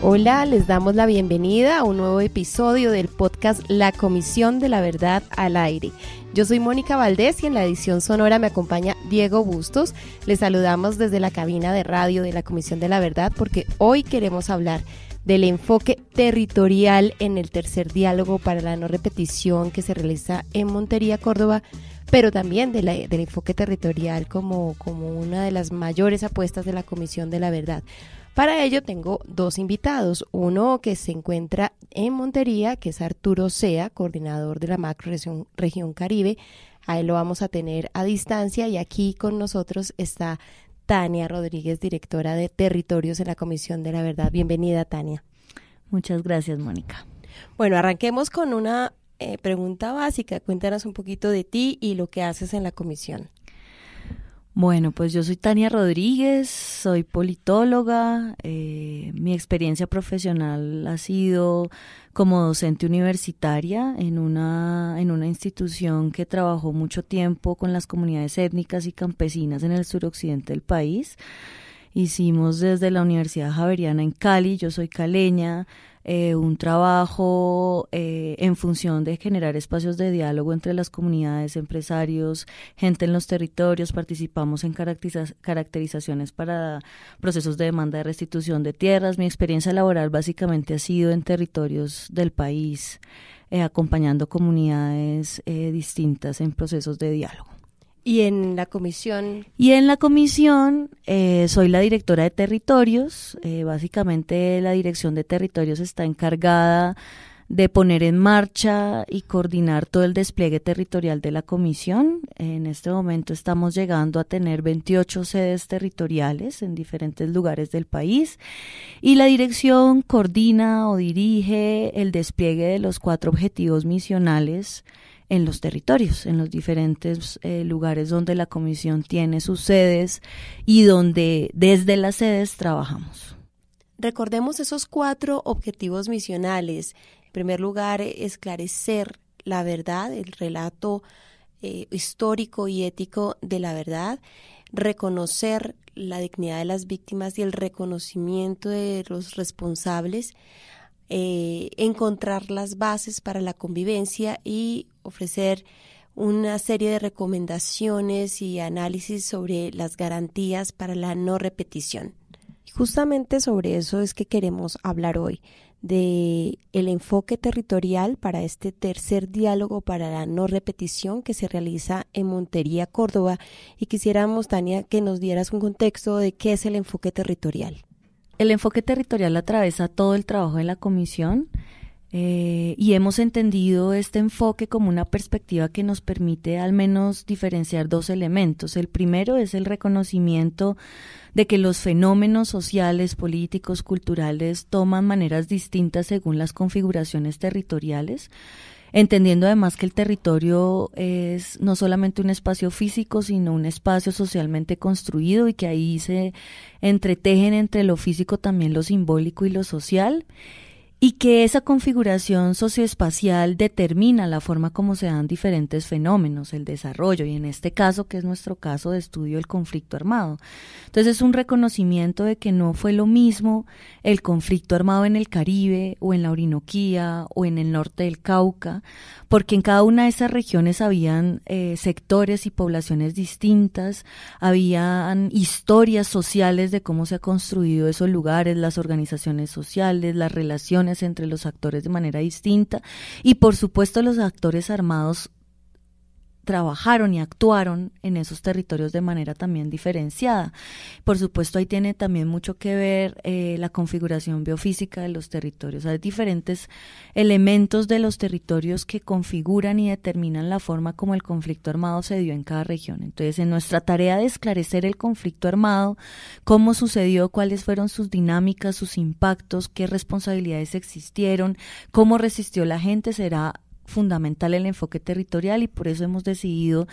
Hola, les damos la bienvenida a un nuevo episodio del podcast La Comisión de la Verdad al Aire. Yo soy Mónica Valdés y en la edición sonora me acompaña Diego Bustos. Les saludamos desde la cabina de radio de la Comisión de la Verdad porque hoy queremos hablar del enfoque territorial en el tercer diálogo para la no repetición que se realiza en Montería, Córdoba, pero también del enfoque territorial como, como una de las mayores apuestas de la Comisión de la Verdad. Para ello tengo dos invitados, uno que se encuentra en Montería, que es Arturo Sea, coordinador de la macro región, Caribe, Ahí lo vamos a tener a distancia y aquí con nosotros está Tania Rodríguez, directora de Territorios en la Comisión de la Verdad. Bienvenida, Tania. Muchas gracias, Mónica. Bueno, arranquemos con una eh, pregunta básica. Cuéntanos un poquito de ti y lo que haces en la comisión. Bueno, pues yo soy Tania Rodríguez, soy politóloga. Eh, mi experiencia profesional ha sido como docente universitaria en una, en una institución que trabajó mucho tiempo con las comunidades étnicas y campesinas en el suroccidente del país hicimos desde la Universidad Javeriana en Cali, yo soy caleña, eh, un trabajo eh, en función de generar espacios de diálogo entre las comunidades, empresarios, gente en los territorios, participamos en caracterizaciones para procesos de demanda de restitución de tierras. Mi experiencia laboral básicamente ha sido en territorios del país, eh, acompañando comunidades distintas en procesos de diálogo. ¿Y en la comisión? Y en la comisión eh, soy la directora de territorios. Eh, básicamente la dirección de territorios está encargada de poner en marcha y coordinar todo el despliegue territorial de la comisión. En este momento estamos llegando a tener 28 sedes territoriales en diferentes lugares del país y la dirección coordina o dirige el despliegue de los cuatro objetivos misionales en los territorios, en los diferentes eh, lugares donde la comisión tiene sus sedes y donde desde las sedes trabajamos. Recordemos esos cuatro objetivos misionales. En primer lugar, esclarecer la verdad, el relato eh, histórico y ético de la verdad, reconocer la dignidad de las víctimas y el reconocimiento de los responsables, eh, encontrar las bases para la convivencia y ofrecer una serie de recomendaciones y análisis sobre las garantías para la no repetición. Justamente sobre eso es que queremos hablar hoy, de el enfoque territorial para este tercer diálogo para la no repetición que se realiza en Montería, Córdoba, y quisiéramos, Tania, que nos dieras un contexto de qué es el enfoque territorial. El enfoque territorial atraviesa todo el trabajo de la comisión eh, y hemos entendido este enfoque como una perspectiva que nos permite al menos diferenciar dos elementos. El primero es el reconocimiento de que los fenómenos sociales, políticos, culturales toman maneras distintas según las configuraciones territoriales entendiendo además que el territorio es no solamente un espacio físico, sino un espacio socialmente construido y que ahí se entretejen entre lo físico también lo simbólico y lo social y que esa configuración socioespacial determina la forma como se dan diferentes fenómenos, el desarrollo y en este caso, que es nuestro caso de estudio, el conflicto armado. Entonces es un reconocimiento de que no fue lo mismo el conflicto armado en el Caribe o en la Orinoquía o en el norte del Cauca, porque en cada una de esas regiones habían eh, sectores y poblaciones distintas, habían historias sociales de cómo se ha construido esos lugares, las organizaciones sociales, las relaciones entre los actores de manera distinta y por supuesto los actores armados trabajaron y actuaron en esos territorios de manera también diferenciada. Por supuesto, ahí tiene también mucho que ver eh, la configuración biofísica de los territorios. Hay diferentes elementos de los territorios que configuran y determinan la forma como el conflicto armado se dio en cada región. Entonces, en nuestra tarea de esclarecer el conflicto armado, cómo sucedió, cuáles fueron sus dinámicas, sus impactos, qué responsabilidades existieron, cómo resistió la gente, será fundamental el enfoque territorial y por eso hemos decidido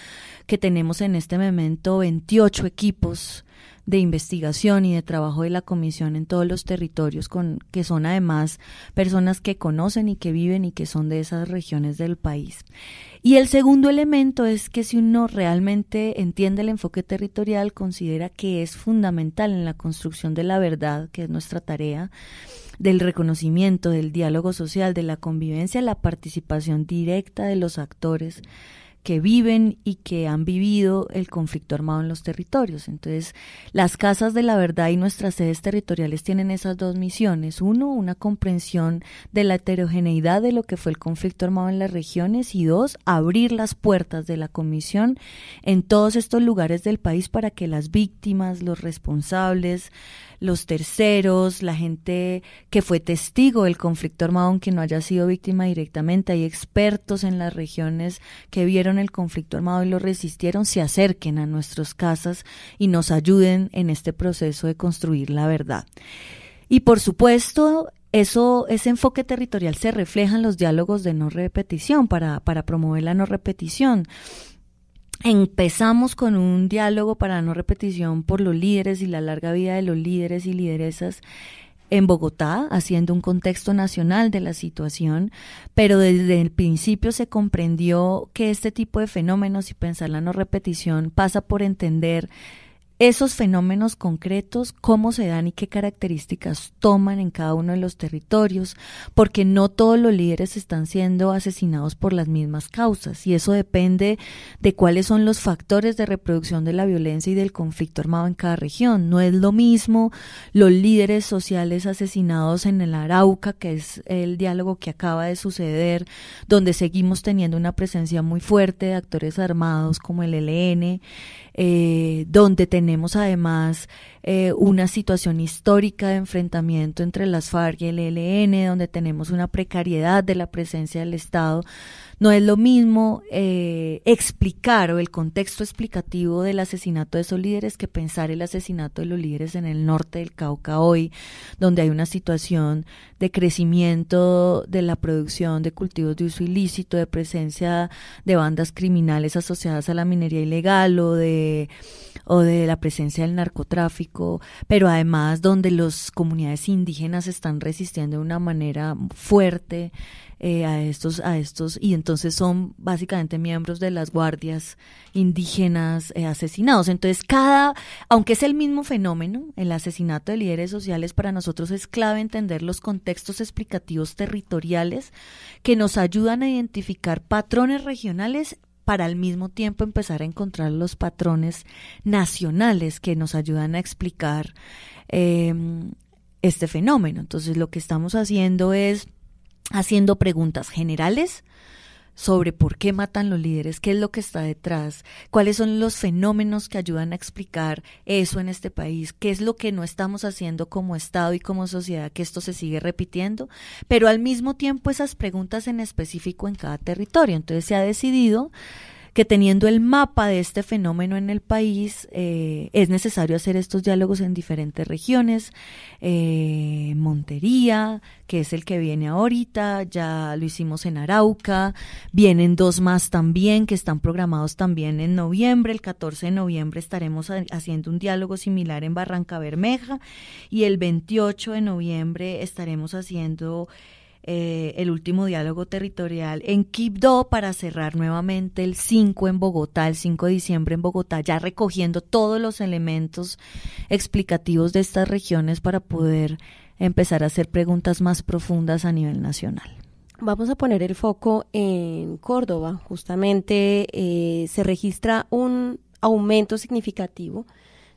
que tenemos en este momento 28 equipos de investigación y de trabajo de la comisión en todos los territorios con que son además personas que conocen y que viven y que son de esas regiones del país. Y el segundo elemento es que si uno realmente entiende el enfoque territorial, considera que es fundamental en la construcción de la verdad, que es nuestra tarea, del reconocimiento, del diálogo social, de la convivencia, la participación directa de los actores que viven y que han vivido el conflicto armado en los territorios. Entonces, las casas de la verdad y nuestras sedes territoriales tienen esas dos misiones. Uno, una comprensión de la heterogeneidad de lo que fue el conflicto armado en las regiones y dos, abrir las puertas de la comisión en todos estos lugares del país para que las víctimas, los responsables, los terceros, la gente que fue testigo del conflicto armado, aunque no haya sido víctima directamente. Hay expertos en las regiones que vieron el conflicto armado y lo resistieron, se acerquen a nuestras casas y nos ayuden en este proceso de construir la verdad. Y por supuesto, eso, ese enfoque territorial se refleja en los diálogos de no repetición para, para promover la no repetición. Empezamos con un diálogo para no repetición por los líderes y la larga vida de los líderes y lideresas en Bogotá, haciendo un contexto nacional de la situación, pero desde el principio se comprendió que este tipo de fenómenos y pensar la no repetición pasa por entender esos fenómenos concretos, cómo se dan y qué características toman en cada uno de los territorios, porque no todos los líderes están siendo asesinados por las mismas causas y eso depende de cuáles son los factores de reproducción de la violencia y del conflicto armado en cada región. No es lo mismo los líderes sociales asesinados en el Arauca, que es el diálogo que acaba de suceder, donde seguimos teniendo una presencia muy fuerte de actores armados como el ELN, eh, donde tenemos además eh, una situación histórica de enfrentamiento entre las FARC y el ELN, donde tenemos una precariedad de la presencia del Estado, no es lo mismo eh, explicar o el contexto explicativo del asesinato de esos líderes que pensar el asesinato de los líderes en el norte del Cauca hoy, donde hay una situación de crecimiento de la producción de cultivos de uso ilícito, de presencia de bandas criminales asociadas a la minería ilegal o de, o de la presencia del narcotráfico, pero además donde las comunidades indígenas están resistiendo de una manera fuerte eh, a estos, a estos, y entonces son básicamente miembros de las guardias indígenas eh, asesinados. Entonces, cada, aunque es el mismo fenómeno, el asesinato de líderes sociales, para nosotros es clave entender los contextos explicativos territoriales que nos ayudan a identificar patrones regionales para al mismo tiempo empezar a encontrar los patrones nacionales que nos ayudan a explicar em, este fenómeno. Entonces, lo que estamos haciendo es haciendo preguntas generales sobre por qué matan los líderes, qué es lo que está detrás, cuáles son los fenómenos que ayudan a explicar eso en este país, qué es lo que no estamos haciendo como Estado y como sociedad, que esto se sigue repitiendo, pero al mismo tiempo esas preguntas en específico en cada territorio. Entonces se ha decidido que teniendo el mapa de este fenómeno en el país, eh, es necesario hacer estos diálogos en diferentes regiones. Eh, Montería, que es el que viene ahorita, ya lo hicimos en Arauca, vienen dos más también que están programados también en noviembre, el 14 de noviembre estaremos haciendo un diálogo similar en Barranca Bermeja y el 28 de noviembre estaremos haciendo eh, el último diálogo territorial en Quibdó para cerrar nuevamente el 5 en Bogotá, el 5 de diciembre en Bogotá, ya recogiendo todos los elementos explicativos de estas regiones para poder empezar a hacer preguntas más profundas a nivel nacional. Vamos a poner el foco en Córdoba. Justamente eh, se registra un aumento significativo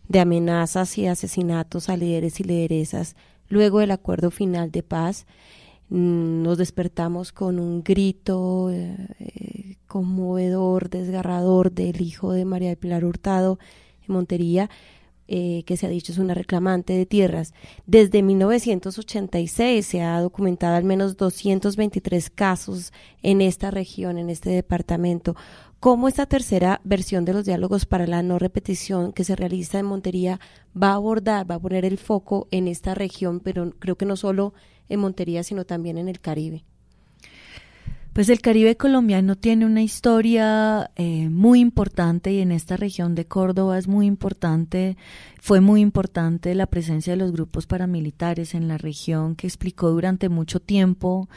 de amenazas y asesinatos a líderes y lideresas luego del acuerdo final de paz. Mm, nos despertamos con un grito eh, eh, conmovedor, desgarrador del hijo de María de Pilar Hurtado en Montería, eh, que se ha dicho es una reclamante de tierras. Desde 1986 se ha documentado al menos 223 casos en esta región, en este departamento. ¿Cómo esta tercera versión de los diálogos para la no repetición que se realiza en Montería va a abordar, va a poner el foco en esta región, pero creo que no solo en Montería, sino también en el Caribe. Pues el Caribe colombiano tiene una historia eh, muy importante y en esta región de Córdoba es muy importante, fue muy importante la presencia de los grupos paramilitares en la región que explicó durante mucho tiempo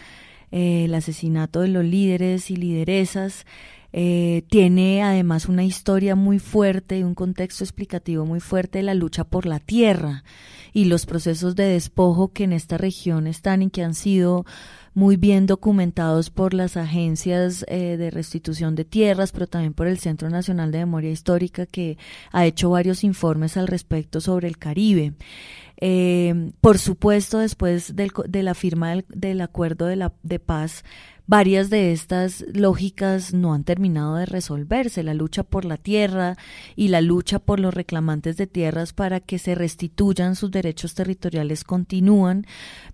eh, el asesinato de los líderes y lideresas. Eh, tiene además una historia muy fuerte y un contexto explicativo muy fuerte de la lucha por la tierra y los procesos de despojo que en esta región están y que han sido muy bien documentados por las agencias eh, de restitución de tierras, pero también por el Centro Nacional de Memoria Histórica, que ha hecho varios informes al respecto sobre el Caribe. Eh, por supuesto, después de la firma del, del acuerdo de, la, de paz, Varias de estas lógicas no han terminado de resolverse, la lucha por la tierra y la lucha por los reclamantes de tierras para que se restituyan sus derechos territoriales continúan,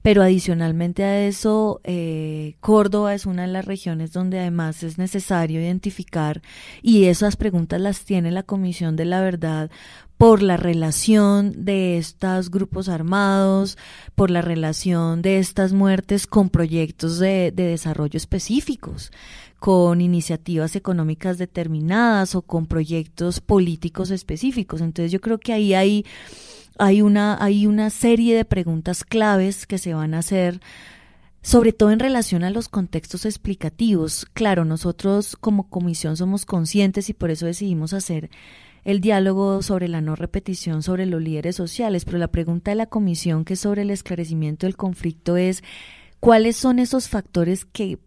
pero adicionalmente a eso, eh, Córdoba es una de las regiones donde además es necesario identificar y esas preguntas las tiene la Comisión de la Verdad por la relación de estos grupos armados, por la relación de estas muertes con proyectos de, desarrollo específicos, con iniciativas económicas determinadas o con proyectos políticos específicos. Entonces yo creo que ahí hay, una, hay una serie de preguntas claves que se van a hacer sobre todo en relación a los contextos explicativos. Claro, nosotros como comisión somos conscientes y por eso decidimos hacer el diálogo sobre la no repetición sobre los líderes sociales, pero la pregunta de la comisión que es sobre el esclarecimiento del conflicto es cuáles son esos factores que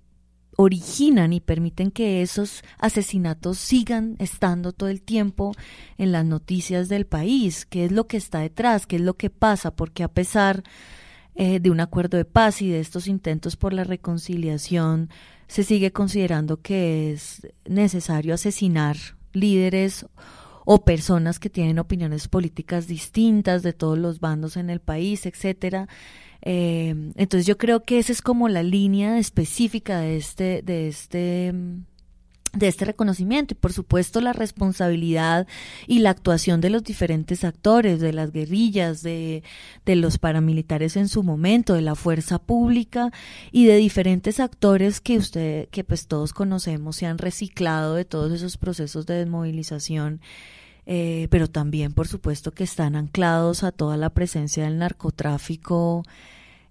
originan y permiten que esos asesinatos sigan estando todo el tiempo en las noticias del país, qué es lo que está detrás, qué es lo que pasa, porque a pesar eh, de un acuerdo de paz y de estos intentos por la reconciliación, se sigue considerando que es necesario asesinar líderes o personas que tienen opiniones políticas distintas de todos los bandos en el país, etcétera. Eh, entonces yo creo que esa es como la línea específica de este, de este mm, de este reconocimiento y por supuesto la responsabilidad y la actuación de los diferentes actores, de las guerrillas, de, los paramilitares en su momento, de la fuerza pública y de diferentes actores que usted, que pues todos conocemos, se han reciclado de todos esos procesos de desmovilización. Eh, pero también por supuesto que están anclados a toda la presencia del narcotráfico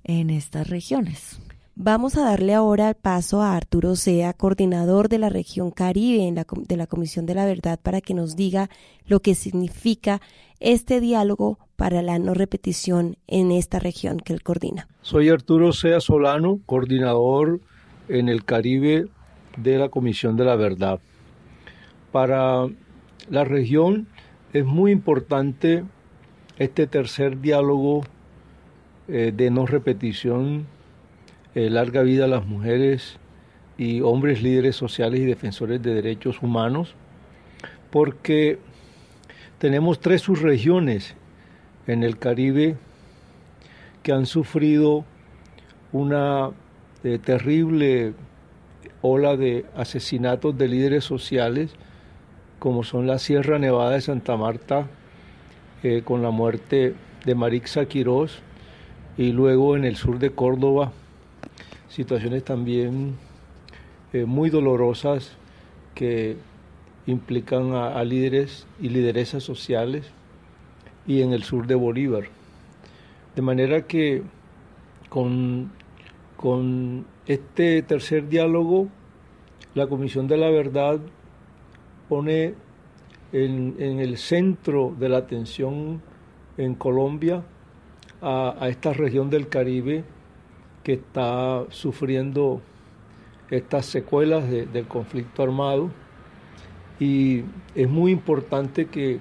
en estas regiones. Vamos a darle ahora el paso a Arturo Sea, coordinador de la región Caribe de la Comisión de la Verdad, para que nos diga lo que significa este diálogo para la no repetición en esta región que él coordina. Soy Arturo Sea Solano, coordinador en el Caribe de la Comisión de la Verdad. Para la región es muy importante este tercer diálogo eh, de no repetición eh, larga vida a las mujeres y hombres líderes sociales y defensores de derechos humanos, porque tenemos tres subregiones en el Caribe que han sufrido una eh, terrible ola de asesinatos de líderes sociales, como son la Sierra Nevada de Santa Marta, eh, con la muerte de Marixa Quirós, y luego en el sur de Córdoba, situaciones también eh, muy dolorosas que implican a, líderes y lideresas sociales y en el sur de Bolívar. De manera que con, este tercer diálogo, la Comisión de la Verdad pone en, el centro de la atención en Colombia a esta región del Caribe que está sufriendo estas secuelas del conflicto armado y es muy importante que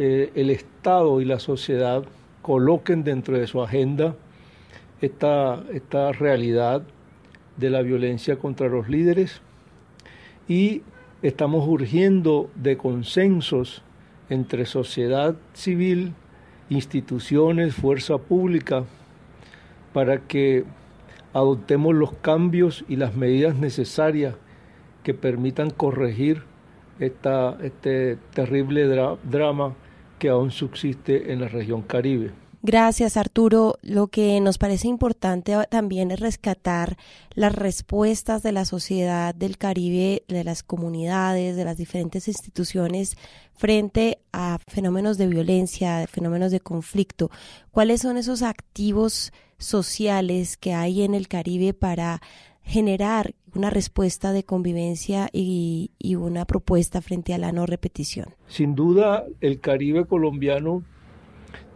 eh, el Estado y la sociedad coloquen dentro de su agenda esta, esta realidad de la violencia contra los líderes y estamos urgiendo de consensos entre sociedad civil, instituciones, fuerza pública, para que adoptemos los cambios y las medidas necesarias que permitan corregir esta, este terrible drama que aún subsiste en la región caribe. Gracias, Arturo. Lo que nos parece importante también es rescatar las respuestas de la sociedad del Caribe, de las comunidades, de las diferentes instituciones frente a fenómenos de violencia, fenómenos de conflicto. ¿Cuáles son esos activos? sociales que hay en el Caribe para generar una respuesta de convivencia y, una propuesta frente a la no repetición. Sin duda, el Caribe colombiano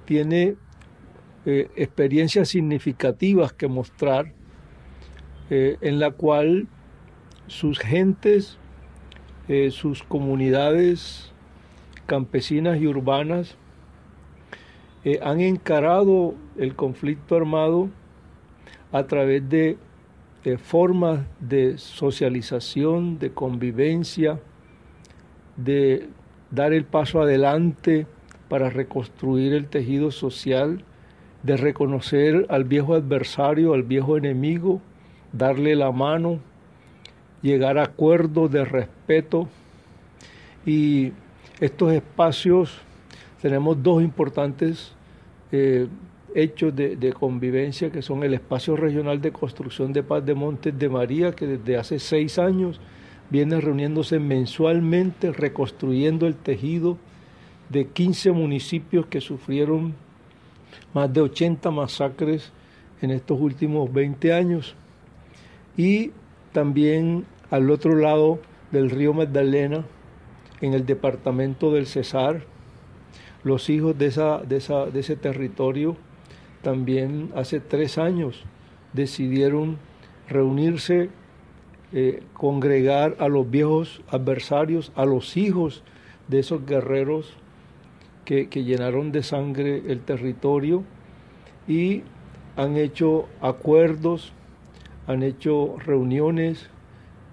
tiene eh, experiencias significativas que mostrar, eh, en la cual sus gentes, eh, sus comunidades campesinas y urbanas eh, han encarado el conflicto armado a través de, de formas de socialización, de convivencia, de dar el paso adelante para reconstruir el tejido social, de reconocer al viejo adversario, al viejo enemigo, darle la mano, llegar a acuerdos de respeto. Y estos espacios tenemos dos importantes eh, hechos de, de, convivencia que son el espacio regional de construcción de paz de Montes de María, que desde hace seis años viene reuniéndose mensualmente, reconstruyendo el tejido de 15 municipios que sufrieron más de 80 masacres en estos últimos 20 años. Y también al otro lado del río Magdalena, en el departamento del Cesar, los hijos de, esa, de, ese territorio también hace tres años decidieron reunirse, eh, congregar a los viejos adversarios, a los hijos de esos guerreros que, que llenaron de sangre el territorio y han hecho acuerdos, han hecho reuniones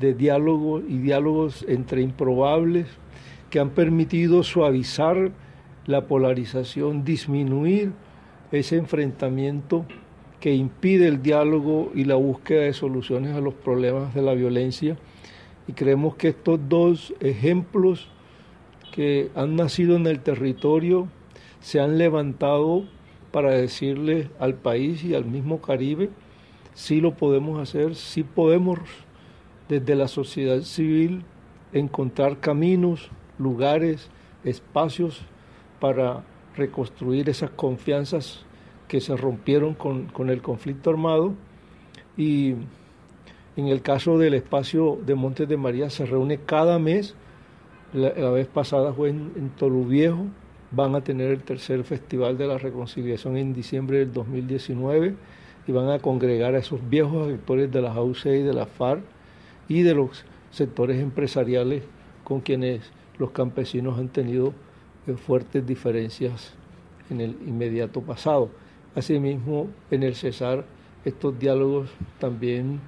de diálogo y diálogos entre improbables que han permitido suavizar la polarización, disminuir ese enfrentamiento que impide el diálogo y la búsqueda de soluciones a los problemas de la violencia. Y creemos que estos dos ejemplos que han nacido en el territorio se han levantado para decirle al país y al mismo Caribe, si lo podemos hacer, si podemos desde la sociedad civil encontrar caminos, lugares, espacios para reconstruir esas confianzas que se rompieron con, el conflicto armado y en el caso del espacio de Montes de María se reúne cada mes, la, vez pasada fue en, Toluviejo, van a tener el tercer Festival de la Reconciliación en diciembre del 2019 y van a congregar a esos viejos actores de la AUC y de la FARC y de los sectores empresariales con quienes los campesinos han tenido fuertes diferencias en el inmediato pasado. Asimismo, en el Cesar, estos diálogos también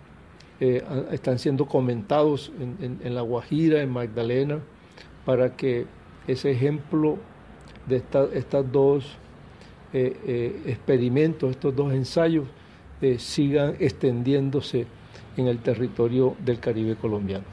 eh, están siendo comentados en, La Guajira, en Magdalena, para que ese ejemplo de estos estas dos eh, eh, experimentos, estos dos ensayos, sigan extendiéndose en el territorio del Caribe colombiano.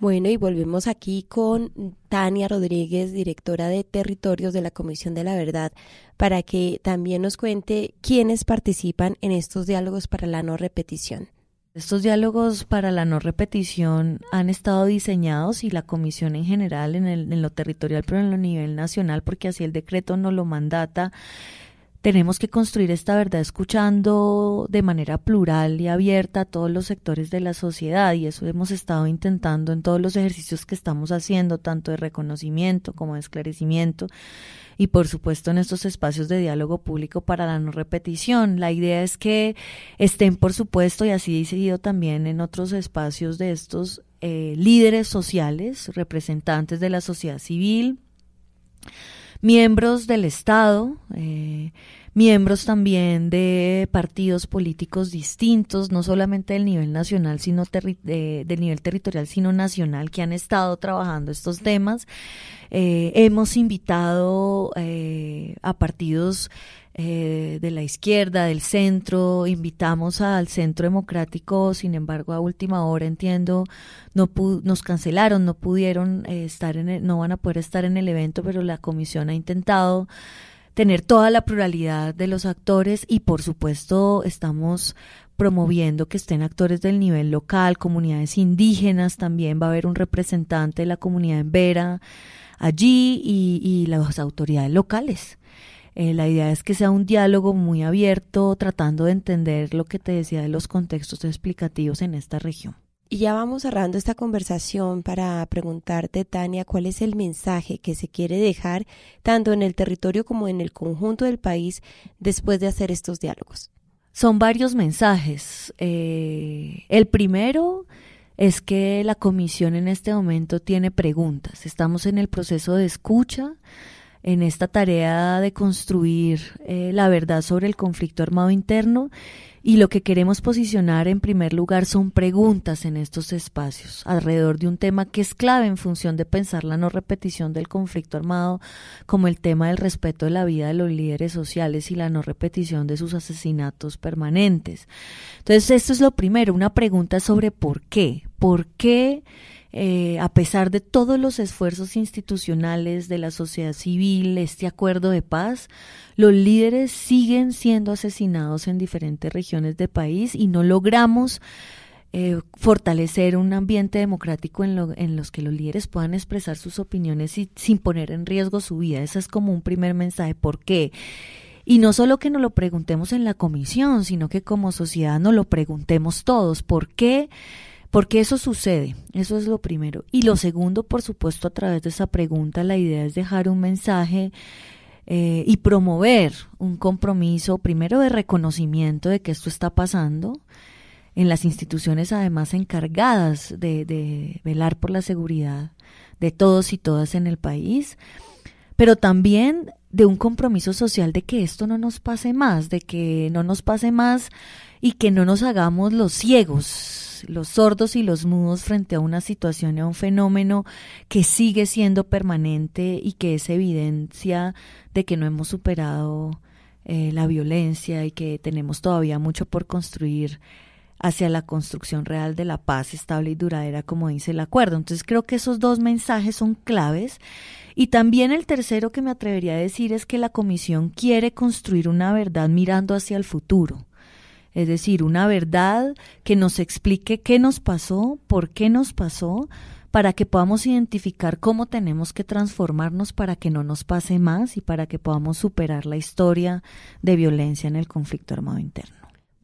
Bueno, y volvemos aquí con Tania Rodríguez, directora de Territorios de la Comisión de la Verdad, para que también nos cuente quiénes participan en estos diálogos para la no repetición. Estos diálogos para la no repetición han estado diseñados y la comisión en general en, lo territorial, pero en lo nivel nacional, porque así el decreto no lo mandata tenemos que construir esta verdad escuchando de manera plural y abierta a todos los sectores de la sociedad y eso hemos estado intentando en todos los ejercicios que estamos haciendo, tanto de reconocimiento como de esclarecimiento y por supuesto en estos espacios de diálogo público para la no repetición. La idea es que estén por supuesto y así decidido también en otros espacios de estos eh, líderes sociales, representantes de la sociedad civil, miembros del Estado, eh, miembros también de partidos políticos distintos, no solamente del nivel nacional, sino de, del nivel territorial, sino nacional, que han estado trabajando estos temas. Eh, hemos invitado eh, a partidos eh, de la izquierda, del centro, invitamos al Centro Democrático, sin embargo a última hora entiendo, no nos cancelaron, no pudieron eh, estar en el, no van a poder estar en el evento, pero la comisión ha intentado tener toda la pluralidad de los actores y por supuesto estamos promoviendo que estén actores del nivel local, comunidades indígenas, también va a haber un representante de la comunidad en Vera allí y, y las autoridades locales. Eh, la idea es que sea un diálogo muy abierto, tratando de entender lo que te decía de los contextos explicativos en esta región. Y ya vamos cerrando esta conversación para preguntarte, Tania, cuál es el mensaje que se quiere dejar tanto en el territorio como en el conjunto del país después de hacer estos diálogos. Son varios mensajes. Eh, el primero es que la comisión en este momento tiene preguntas. Estamos en el proceso de escucha en esta tarea de construir eh, la verdad sobre el conflicto armado interno y lo que queremos posicionar en primer lugar son preguntas en estos espacios alrededor de un tema que es clave en función de pensar la no repetición del conflicto armado como el tema del respeto de la vida de los líderes sociales y la no repetición de sus asesinatos permanentes. Entonces esto es lo primero, una pregunta sobre por qué, por qué eh, a pesar de todos los esfuerzos institucionales de la sociedad civil, este acuerdo de paz, los líderes siguen siendo asesinados en diferentes regiones del país y no logramos eh, fortalecer un ambiente democrático en, los que los líderes puedan expresar sus opiniones sin poner en riesgo su vida. Ese es como un primer mensaje. ¿Por qué? Y no solo que nos lo preguntemos en la comisión, sino que como sociedad nos lo preguntemos todos. ¿Por qué? Porque eso sucede, eso es lo primero. Y lo segundo, por supuesto, a través de esa pregunta, la idea es dejar un mensaje eh, y promover un compromiso, primero de reconocimiento de que esto está pasando en las instituciones además encargadas de velar por la seguridad de todos y todas en el país, pero también de un compromiso social de que esto no nos pase más, de que no nos pase más y que no nos hagamos los ciegos, los sordos y los mudos frente a una situación y a un fenómeno que sigue siendo permanente y que es evidencia de que no hemos superado eh, la violencia y que tenemos todavía mucho por construir hacia la construcción real de la paz estable y duradera, como dice el acuerdo. Entonces creo que esos dos mensajes son claves. Y también el tercero que me atrevería a decir es que la Comisión quiere construir una verdad mirando hacia el futuro es decir, una verdad que nos explique qué nos pasó, por qué nos pasó, para que podamos identificar cómo tenemos que transformarnos para que no nos pase más y para que podamos superar la historia de violencia en el conflicto armado interno.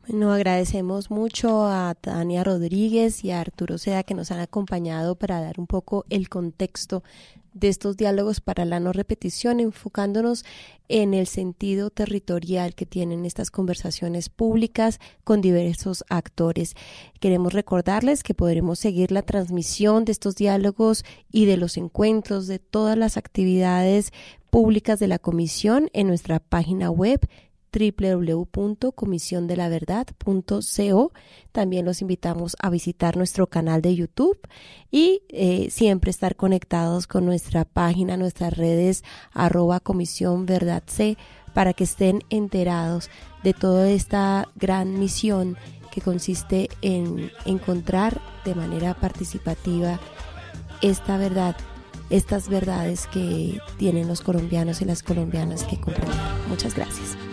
Bueno, agradecemos mucho a Tania Rodríguez y a Arturo Seda que nos han acompañado para dar un poco el contexto de estos diálogos para la no repetición, enfocándonos en el sentido territorial que tienen estas conversaciones públicas con diversos actores. Queremos recordarles que podremos seguir la transmisión de estos diálogos y de los encuentros, de todas las actividades públicas de la Comisión en nuestra página web www.comisiondelaverdad.co. También los invitamos a visitar nuestro canal de YouTube y eh, siempre estar conectados con nuestra página, nuestras redes arroba comisión verdad C para que estén enterados de toda esta gran misión que consiste en encontrar de manera participativa esta verdad, estas verdades que tienen los colombianos y las colombianas que comprenden. Muchas gracias.